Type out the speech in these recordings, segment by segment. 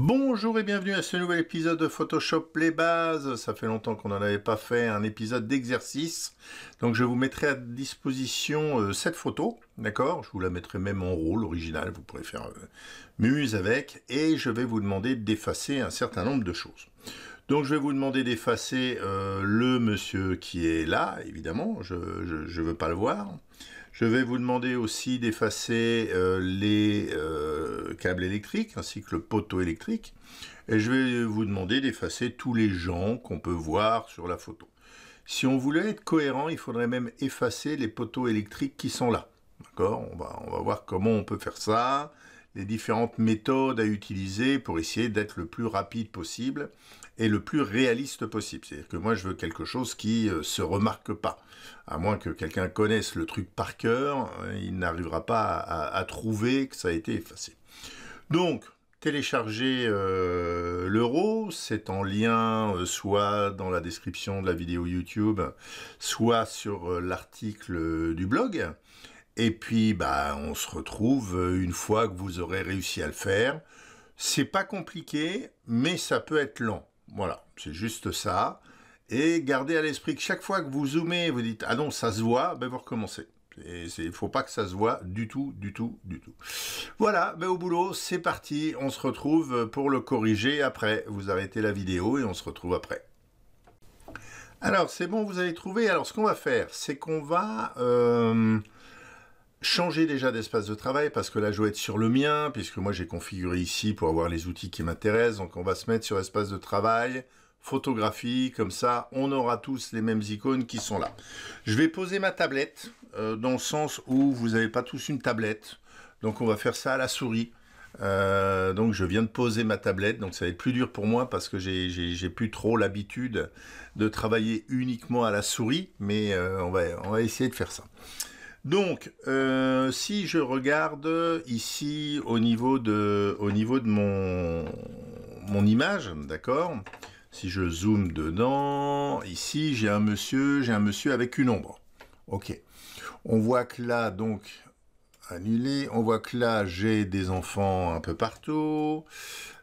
Bonjour et bienvenue à ce nouvel épisode de Photoshop Les Bases. Ça fait longtemps qu'on n'en avait pas fait un épisode d'exercice. Donc je vous mettrai à disposition euh, cette photo, d'accord Je vous la mettrai même en rôle original, vous pourrez faire euh, muse avec. Et je vais vous demander d'effacer un certain nombre de choses. Donc je vais vous demander d'effacer euh, le monsieur qui est là, évidemment, je ne veux pas le voir. Je vais vous demander aussi d'effacer les câble électrique ainsi que le poteau électrique. Et je vais vous demander d'effacer tous les gens qu'on peut voir sur la photo. Si on voulait être cohérent, il faudrait même effacer les poteaux électriques qui sont là. D'accord on va, on va voir comment on peut faire ça, les différentes méthodes à utiliser pour essayer d'être le plus rapide possible et le plus réaliste possible. C'est-à-dire que moi, je veux quelque chose qui euh, se remarque pas. À moins que quelqu'un connaisse le truc par cœur, hein, il n'arrivera pas à trouver que ça a été effacé. Donc, télécharger euh, l'euro, c'est en lien euh, soit dans la description de la vidéo YouTube, soit sur euh, l'article du blog. Et puis, bah, on se retrouve une fois que vous aurez réussi à le faire. C'est pas compliqué, mais ça peut être lent. Voilà, c'est juste ça. Et gardez à l'esprit que chaque fois que vous zoomez, vous dites « Ah non, ça se voit », ben vous recommencez. Et il faut pas que ça se voit du tout, du tout, du tout. Voilà, mais au boulot, c'est parti. On se retrouve pour le corriger après. Vous arrêtez la vidéo et on se retrouve après. Alors, c'est bon, vous avez trouvé. Alors, ce qu'on va faire, c'est qu'on va... Euh, changer déjà d'espace de travail parce que là je vais être sur le mien puisque moi j'ai configuré ici pour avoir les outils qui m'intéressent donc on va se mettre sur espace de travail photographie comme ça on aura tous les mêmes icônes qui sont là je vais poser ma tablette euh, dans le sens où vous n'avez pas tous une tablette. Donc on va faire ça à la souris. Euh, donc je viens de poser ma tablette, donc ça va être plus dur pour moi parce que j'ai plus trop l'habitude de travailler uniquement à la souris, mais euh, on, va, essayer de faire ça. Donc si je regarde ici au niveau de, au niveau de mon, mon image, d'accord Si je zoome dedans, ici j'ai un monsieur, j'ai un monsieur avec une ombre. Ok. On voit que là, donc, annulé. On voit que là, j'ai des enfants un peu partout.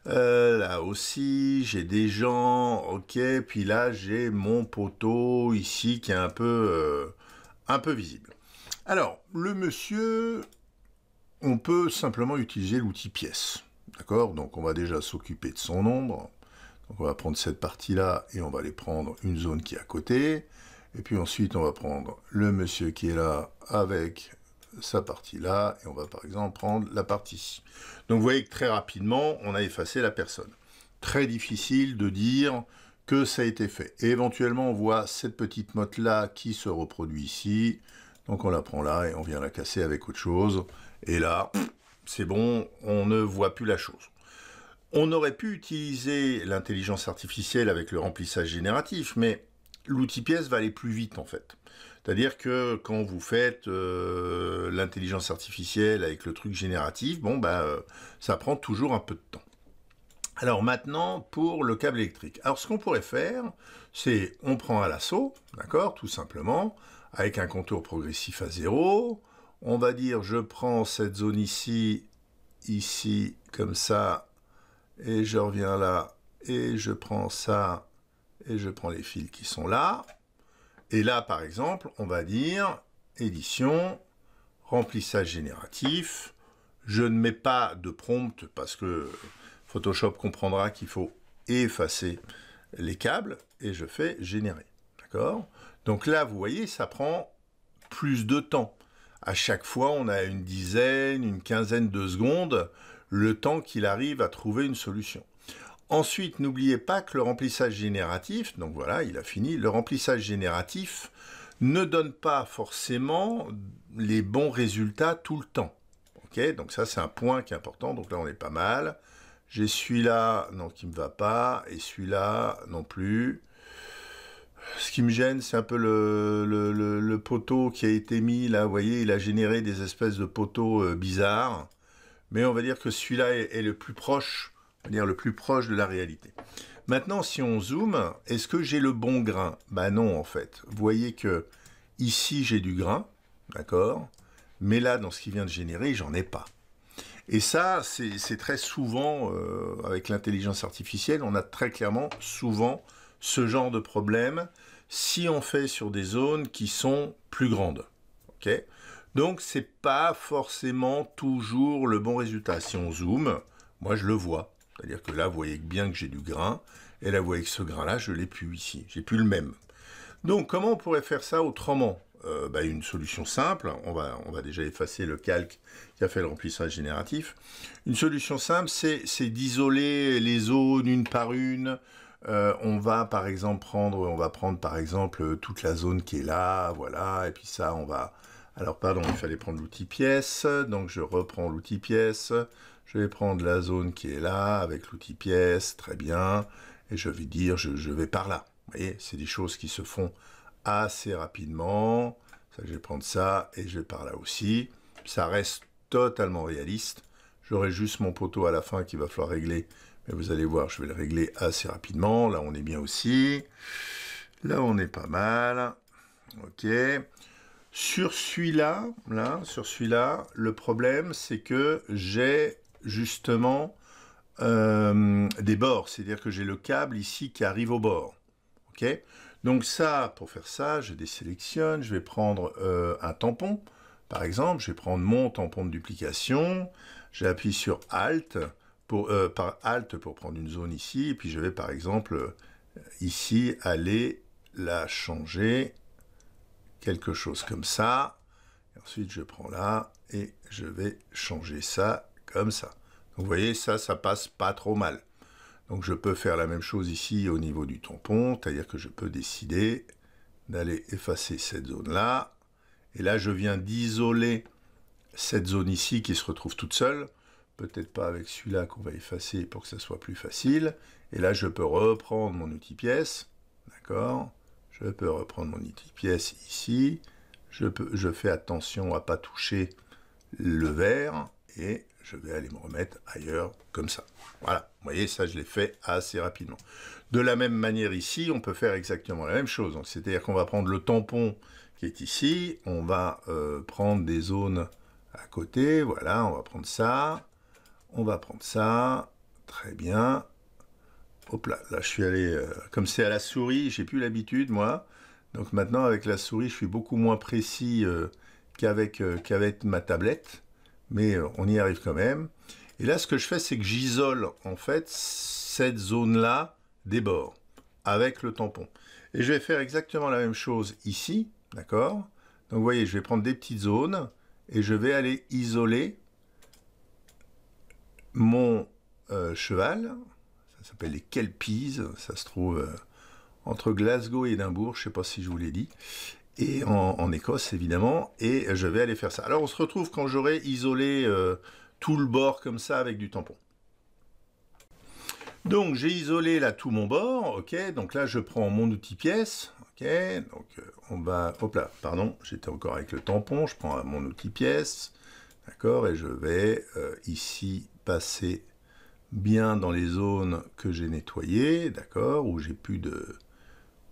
Euh, là aussi, j'ai des gens. Ok, puis là, j'ai mon poteau ici qui est un peu, euh, un peu visible. Alors, le monsieur, on peut simplement utiliser l'outil pièce. D'accord Donc, on va déjà s'occuper de son ombre. Donc, on va prendre cette partie-là et on va aller prendre une zone qui est à côté. Et puis ensuite, on va prendre le monsieur qui est là avec sa partie là, et on va par exemple prendre la partie Donc vous voyez que très rapidement, on a effacé la personne. Très difficile de dire que ça a été fait. Et éventuellement, on voit cette petite motte là qui se reproduit ici. Donc on la prend là et on vient la casser avec autre chose. Et là, c'est bon, on ne voit plus la chose. On aurait pu utiliser l'intelligence artificielle avec le remplissage génératif, mais l'outil pièce va aller plus vite en fait. C'est-à-dire que quand vous faites euh, l'intelligence artificielle avec le truc génératif, bon bah euh, ça prend toujours un peu de temps. Alors maintenant pour le câble électrique. Alors ce qu'on pourrait faire, c'est on prend à l'assaut, d'accord, tout simplement, avec un contour progressif à zéro. On va dire je prends cette zone ici, ici, comme ça, et je reviens là, et je prends ça, et je prends les fils qui sont là. Et là, par exemple, on va dire édition, remplissage génératif. Je ne mets pas de prompt parce que Photoshop comprendra qu'il faut effacer les câbles et je fais générer. D'accord Donc là, vous voyez, ça prend plus de temps. À chaque fois, on a une dizaine, une quinzaine de secondes, le temps qu'il arrive à trouver une solution. Ensuite, n'oubliez pas que le remplissage génératif, donc voilà, il a fini, le remplissage génératif ne donne pas forcément les bons résultats tout le temps. Ok, donc ça c'est un point qui est important, donc là on est pas mal. J'ai celui-là, non, qui me va pas, et celui-là non plus. Ce qui me gêne, c'est un peu le, poteau qui a été mis, là, vous voyez, il a généré des espèces de poteaux euh, bizarres. Mais on va dire que celui-là est le plus proche cest à dire le plus proche de la réalité. Maintenant, si on zoome, est-ce que j'ai le bon grain Ben non, en fait. Vous voyez que ici, j'ai du grain, d'accord Mais là, dans ce qui vient de générer, j'en ai pas. Et ça, c'est très souvent, euh, avec l'intelligence artificielle, on a très clairement, souvent, ce genre de problème si on fait sur des zones qui sont plus grandes. ok Donc, n'est pas forcément toujours le bon résultat. Si on zoome, moi, je le vois. C'est-à-dire que là, vous voyez bien que j'ai du grain, et là, vous voyez que ce grain-là, je l'ai plus ici, j'ai plus le même. Donc, comment on pourrait faire ça autrement euh, bah, Une solution simple, on va, on va déjà effacer le calque qui a fait le remplissage génératif. Une solution simple, c'est d'isoler les zones une par une, euh, on va par exemple prendre, on va prendre par exemple toute la zone qui est là, voilà, et puis ça on va. Alors pardon, il fallait prendre l'outil pièce, donc je reprends l'outil pièce, je vais prendre la zone qui est là avec l'outil pièce, très bien. Et je vais dire, je, vais par là. Vous voyez, c'est des choses qui se font assez rapidement. je vais prendre ça et je vais par là aussi. Ça reste totalement réaliste. J'aurai juste mon poteau à la fin qu'il va falloir régler. Mais vous allez voir, je vais le régler assez rapidement. Là, on est bien aussi. Là, on est pas mal. OK. Sur celui-là, là, sur celui-là, le problème, c'est que j'ai justement euh, des bords, c'est-à-dire que j'ai le câble ici qui arrive au bord. Ok Donc ça, pour faire ça, je désélectionne, je vais prendre euh, un tampon, par exemple, je vais prendre mon tampon de duplication, j'appuie sur Alt pour, euh, pour prendre une zone ici, et puis je vais par exemple ici aller la changer, quelque chose comme ça. ensuite, je prends là et je vais changer ça comme ça. Donc vous voyez, ça, ça passe pas trop mal. Donc je peux faire la même chose ici au niveau du tampon, c'est-à-dire que je peux décider d'aller effacer cette zone-là. Et là, je viens d'isoler cette zone ici qui se retrouve toute seule. Peut-être pas avec celui-là qu'on va effacer pour que ça soit plus facile. Et là, je peux reprendre mon outil pièce. D'accord Je peux reprendre mon outil pièce ici. Je, peux, je fais attention à pas toucher le verre. Et je vais aller me remettre ailleurs comme ça. Voilà, vous voyez, ça je l'ai fait assez rapidement. De la même manière ici, on peut faire exactement la même chose. C'est-à-dire qu'on va prendre le tampon qui est ici, on va euh, prendre des zones à côté, voilà, on va prendre ça, on va prendre ça, très bien. Hop là, là je suis allé, euh, comme c'est à la souris, j'ai plus l'habitude moi, donc maintenant avec la souris je suis beaucoup moins précis euh, qu'avec ma tablette mais euh, on y arrive quand même. Et là, ce que je fais, c'est que j'isole en fait cette zone-là des bords avec le tampon. Et je vais faire exactement la même chose ici, d'accord Donc vous voyez, je vais prendre des petites zones et je vais aller isoler mon euh, cheval. Ça s'appelle les Kelpies, ça se trouve euh, entre Glasgow et Édimbourg, je ne sais pas si je vous l'ai dit en, Écosse évidemment, et je vais aller faire ça. Alors on se retrouve quand j'aurai isolé euh, tout le bord comme ça avec du tampon. Donc j'ai isolé là tout mon bord, ok, donc là je prends mon outil pièce, ok, donc euh, on va, hop là, pardon, j'étais encore avec le tampon, je prends mon outil pièce, d'accord, et je vais euh, ici passer bien dans les zones que j'ai nettoyées, d'accord, où j'ai plus de,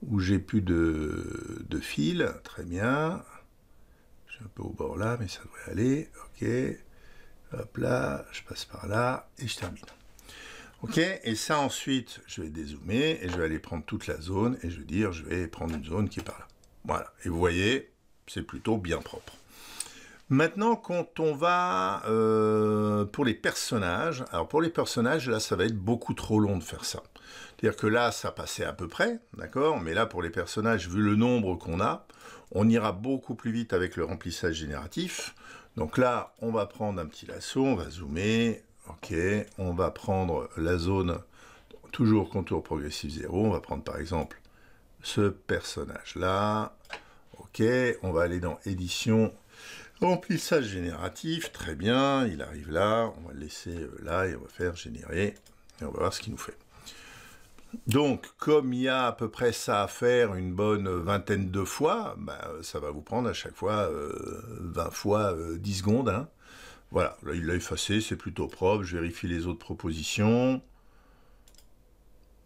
où j'ai plus de, de fil. Très bien. Je suis un peu au bord là, mais ça devrait aller. OK. Hop là, je passe par là et je termine. OK, et ça ensuite, je vais dézoomer et je vais aller prendre toute la zone et je vais dire, je vais prendre une zone qui est par là. Voilà, et vous voyez, c'est plutôt bien propre. Maintenant, quand on va euh, pour les personnages, alors pour les personnages, là, ça va être beaucoup trop long de faire ça. C'est-à-dire que là, ça passait à peu près, d'accord Mais là, pour les personnages, vu le nombre qu'on a, on ira beaucoup plus vite avec le remplissage génératif. Donc là, on va prendre un petit lasso, on va zoomer, ok, on va prendre la zone, toujours contour progressif 0, on va prendre par exemple ce personnage-là, ok, on va aller dans édition, Remplissage génératif, très bien, il arrive là, on va le laisser euh, là et on va faire générer et on va voir ce qu'il nous fait. Donc, comme il y a à peu près ça à faire une bonne vingtaine de fois, bah, euh, ça va vous prendre à chaque fois 20 euh, fois 10 secondes. Hein. Voilà, là il l'a effacé, c'est plutôt propre, je vérifie les autres propositions.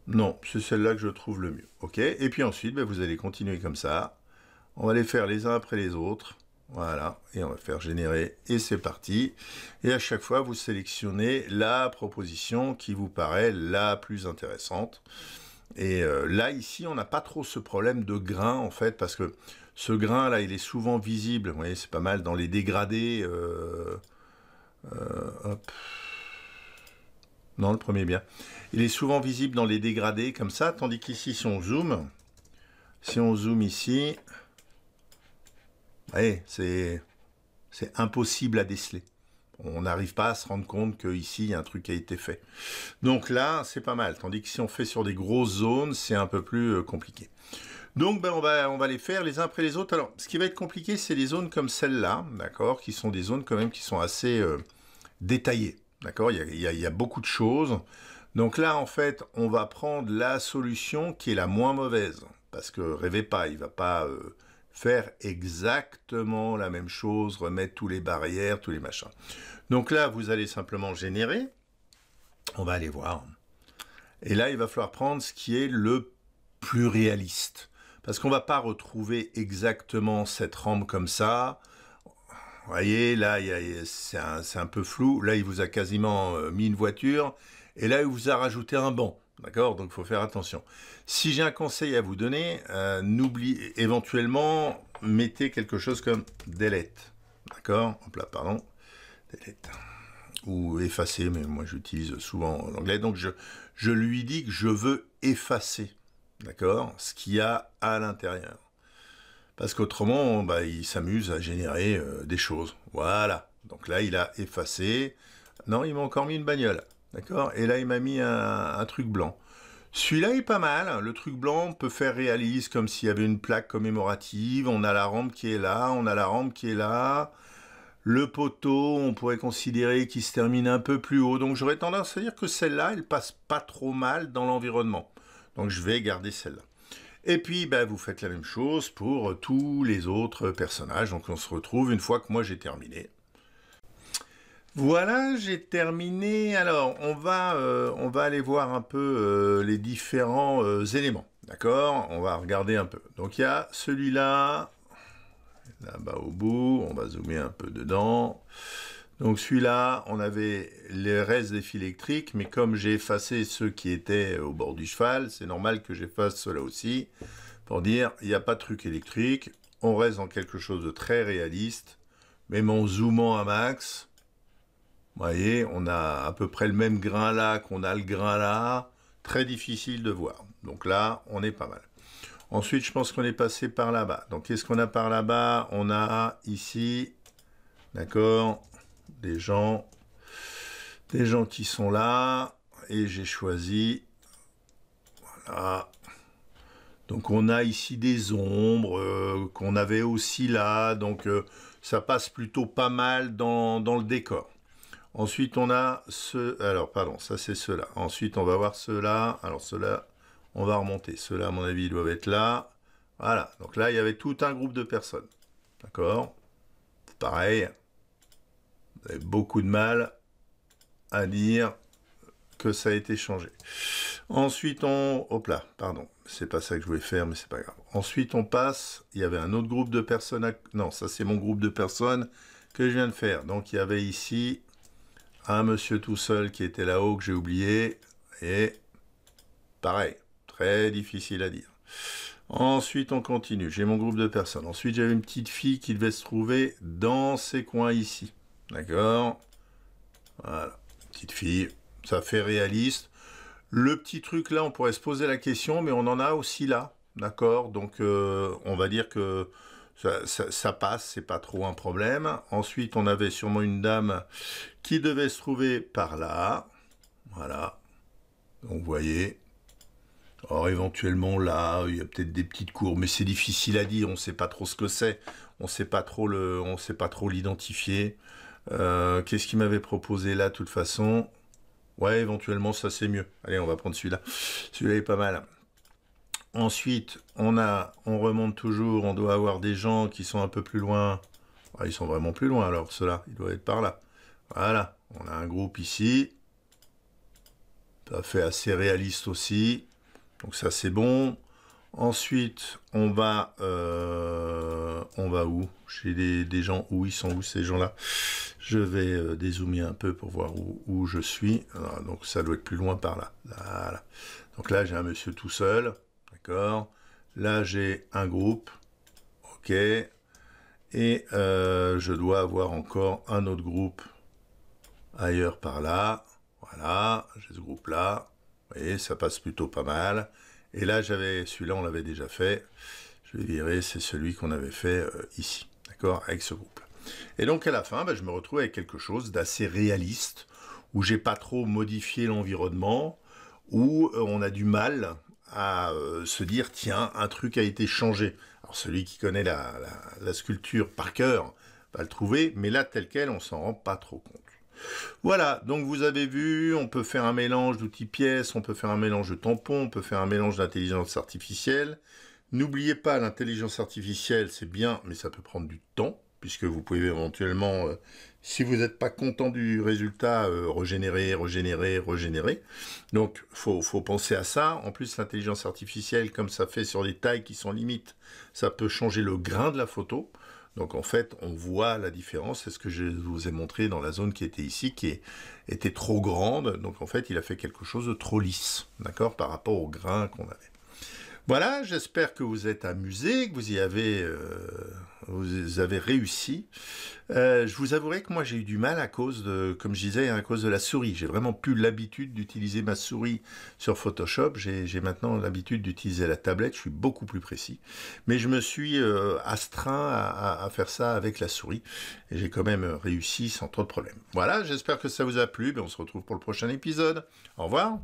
Non, c'est celle-là que je trouve le mieux. Ok. Et puis ensuite, bah, vous allez continuer comme ça. On va les faire les uns après les autres. Voilà, et on va faire générer, et c'est parti. Et à chaque fois, vous sélectionnez la proposition qui vous paraît la plus intéressante. Et euh, là, ici, on n'a pas trop ce problème de grain, en fait, parce que ce grain-là, il est souvent visible. Vous voyez, c'est pas mal dans les dégradés. Euh, euh, non, le premier bien. Il est souvent visible dans les dégradés comme ça, tandis qu'ici, si on zoome, si on zoome ici, voyez, c'est impossible à déceler. On n'arrive pas à se rendre compte qu'ici, il y a un truc qui a été fait. Donc là, c'est pas mal. Tandis que si on fait sur des grosses zones, c'est un peu plus euh, compliqué. Donc ben, on, va, on va les faire les uns après les autres. Alors, ce qui va être compliqué, c'est les zones comme celle-là, d'accord, qui sont des zones quand même qui sont assez euh, détaillées. D'accord il, il y, a, beaucoup de choses. Donc là, en fait, on va prendre la solution qui est la moins mauvaise. Parce que rêvez pas, il va pas... Euh, faire exactement la même chose, remettre tous les barrières, tous les machins. Donc là, vous allez simplement générer. On va aller voir. Et là, il va falloir prendre ce qui est le plus réaliste. Parce qu'on va pas retrouver exactement cette rampe comme ça. Vous voyez, là, c'est un, un, peu flou. Là, il vous a quasiment euh, mis une voiture. Et là, il vous a rajouté un banc. D'accord Donc il faut faire attention. Si j'ai un conseil à vous donner, euh, n'oubliez éventuellement, mettez quelque chose comme delete. D'accord Hop là, pardon. Delete. Ou effacer, mais moi j'utilise souvent l'anglais. Donc je, je lui dis que je veux effacer. D'accord Ce qu'il y a à l'intérieur. Parce qu'autrement, bah, il s'amuse à générer euh, des choses. Voilà. Donc là, il a effacé. Non, il m'a encore mis une bagnole. D'accord Et là, il m'a mis un, truc blanc. Celui-là est pas mal. Le truc blanc peut faire réaliste comme s'il y avait une plaque commémorative. On a la rampe qui est là, on a la rampe qui est là. Le poteau, on pourrait considérer qu'il se termine un peu plus haut. Donc j'aurais tendance à dire que celle-là, elle passe pas trop mal dans l'environnement. Donc je vais garder celle-là. Et puis ben, vous faites la même chose pour tous les autres personnages. Donc on se retrouve une fois que moi j'ai terminé. Voilà, j'ai terminé. Alors, on va, euh, on va aller voir un peu euh, les différents euh, éléments. D'accord On va regarder un peu. Donc, il y a celui-là, là-bas au bout. On va zoomer un peu dedans. Donc, celui-là, on avait les restes des fils électriques, mais comme j'ai effacé ceux qui étaient au bord du cheval, c'est normal que j'efface cela aussi pour dire il n'y a pas de truc électrique. On reste dans quelque chose de très réaliste, même en zoomant à max voyez, on a à peu près le même grain là qu'on a le grain là. Très difficile de voir. Donc là, on est pas mal. Ensuite, je pense qu'on est passé par là-bas. Donc, qu'est-ce qu'on a par là-bas On a ici, d'accord, des gens, des gens qui sont là. Et j'ai choisi, voilà. Donc, on a ici des ombres euh, qu'on avait aussi là. Donc, euh, ça passe plutôt pas mal dans le décor. Ensuite, on a ce... Alors, pardon, ça c'est cela. Ensuite, on va voir cela Alors, cela on va remonter. Ceux-là, à mon avis, ils doivent être là. Voilà. Donc là, il y avait tout un groupe de personnes. D'accord Pareil. Vous avez beaucoup de mal à dire que ça a été changé. Ensuite, on... Hop là, pardon. C'est pas ça que je voulais faire, mais c'est pas grave. Ensuite, on passe. Il y avait un autre groupe de personnes... Non, ça, c'est mon groupe de personnes que je viens de faire. Donc, il y avait ici un monsieur tout seul qui était là-haut que j'ai oublié, et pareil, très difficile à dire. Ensuite, on continue. J'ai mon groupe de personnes. Ensuite, j'avais une petite fille qui devait se trouver dans ces coins ici. D'accord Voilà. Petite fille. Ça fait réaliste. Le petit truc là, on pourrait se poser la question, mais on en a aussi là. D'accord Donc, euh, on va dire que ça, passe, c'est pas trop un problème. Ensuite, on avait sûrement une dame qui devait se trouver par là. Voilà. Donc, vous voyez. Or, éventuellement, là, il y a peut-être des petites cours, mais c'est difficile à dire. On ne sait pas trop ce que c'est. On ne sait pas trop l'identifier. Euh, qu'est-ce qu'il m'avait proposé là, de toute façon Ouais, éventuellement, ça c'est mieux. Allez, on va prendre celui-là. Celui-là est pas mal. Ensuite, on, a, on remonte toujours, on doit avoir des gens qui sont un peu plus loin. Ah, ils sont vraiment plus loin alors, ceux-là, ils doivent être par là. Voilà, on a un groupe ici. Ça fait assez réaliste aussi. Donc ça, c'est bon. Ensuite, on va, euh, on va où Chez des, gens, où ils sont où ces gens-là Je vais euh, dézoomer un peu pour voir où, je suis. donc ça doit être plus loin par là. Donc là, j'ai un monsieur tout seul. Là, j'ai un groupe. OK. Et euh, je dois avoir encore un autre groupe ailleurs par là. Voilà, j'ai ce groupe-là. Vous voyez, ça passe plutôt pas mal. Et là, j'avais celui-là, on l'avait déjà fait. Je vais virer, c'est celui qu'on avait fait euh, ici. D'accord Avec ce groupe Et donc, à la fin, ben, je me retrouve avec quelque chose d'assez réaliste, où j'ai pas trop modifié l'environnement, où euh, on a du mal à euh, se dire tiens, un truc a été changé. Alors celui qui connaît la, la sculpture par cœur va le trouver, mais là tel quel, on s'en rend pas trop compte. Voilà, donc vous avez vu, on peut faire un mélange d'outils pièces, on peut faire un mélange de tampons, on peut faire un mélange d'intelligence artificielle. N'oubliez pas, l'intelligence artificielle, c'est bien, mais ça peut prendre du temps, puisque vous pouvez éventuellement euh, si vous n'êtes pas content du résultat, régénérez, euh, régénérez, régénérez. Donc, faut, faut penser à ça. En plus, l'intelligence artificielle, comme ça fait sur des tailles qui sont limites, ça peut changer le grain de la photo. Donc en fait, on voit la différence. C'est ce que je vous ai montré dans la zone qui était ici, qui était trop grande. Donc en fait, il a fait quelque chose de trop lisse, d'accord, par rapport au grain qu'on avait. Voilà, j'espère que vous êtes amusés, que vous y avez, euh, vous avez réussi. Euh, je vous avouerai que moi j'ai eu du mal à cause de, comme je disais, à cause de la souris. J'ai vraiment plus l'habitude d'utiliser ma souris sur Photoshop. J'ai maintenant l'habitude d'utiliser la tablette. Je suis beaucoup plus précis. Mais je me suis euh, astreint à, faire ça avec la souris. Et j'ai quand même réussi sans trop de problèmes. Voilà, j'espère que ça vous a plu. Ben, on se retrouve pour le prochain épisode. Au revoir.